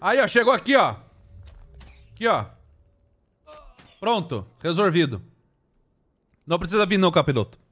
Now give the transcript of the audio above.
Aí, ó, chegou aqui, ó. Aqui, ó. Pronto, resolvido. Não precisa vir não, capiloto.